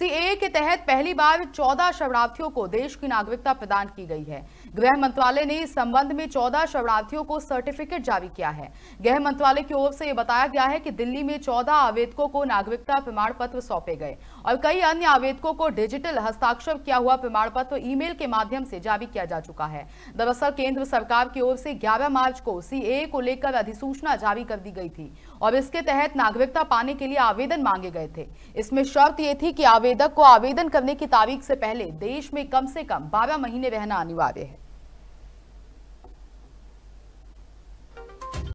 CA के तहत पहली बार 14 शरणार्थियों को देश की नागरिकता प्रदान की गई है गृह मंत्रालय ने इस संबंध में 14 शरणार्थियों को सर्टिफिकेट जारी किया है गृह मंत्रालय की ओर से यह बताया गया है कि दिल्ली में 14 आवेदकों को नागरिकता प्रमाण पत्र सौंपे गए और कई अन्य आवेदकों को डिजिटल हस्ताक्षर किया हुआ प्रमाण पत्र ईमेल के माध्यम से जारी किया जा चुका है दरअसल केंद्र सरकार की ओर से ग्यारह मार्च को सीए को लेकर अधिसूचना जारी कर दी गई थी और इसके तहत नागरिकता पाने के लिए आवेदन मांगे गए थे इसमें शर्त ये थी कि आवेदन आवेदक को आवेदन करने की तारीख से पहले देश में कम से कम 12 महीने रहना अनिवार्य है